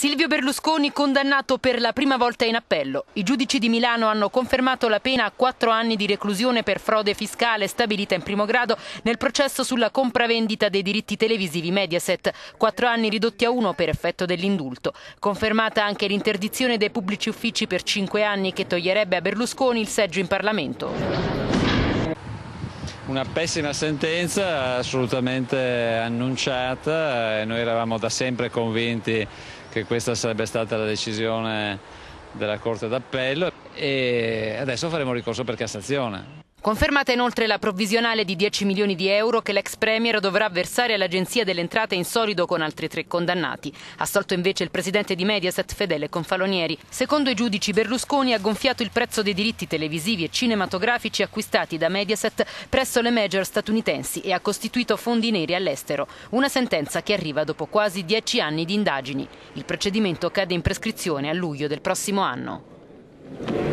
Silvio Berlusconi condannato per la prima volta in appello. I giudici di Milano hanno confermato la pena a quattro anni di reclusione per frode fiscale stabilita in primo grado nel processo sulla compravendita dei diritti televisivi Mediaset. Quattro anni ridotti a uno per effetto dell'indulto. Confermata anche l'interdizione dei pubblici uffici per cinque anni che toglierebbe a Berlusconi il seggio in Parlamento. Una pessima sentenza assolutamente annunciata noi eravamo da sempre convinti che questa sarebbe stata la decisione della Corte d'Appello e adesso faremo ricorso per Cassazione. Confermata inoltre la provvisionale di 10 milioni di euro che l'ex Premier dovrà versare all'Agenzia delle Entrate in solido con altri tre condannati. Assolto invece il presidente di Mediaset Fedele Confalonieri. Secondo i giudici Berlusconi ha gonfiato il prezzo dei diritti televisivi e cinematografici acquistati da Mediaset presso le major statunitensi e ha costituito fondi neri all'estero. Una sentenza che arriva dopo quasi 10 anni di indagini. Il procedimento cade in prescrizione a luglio del prossimo anno.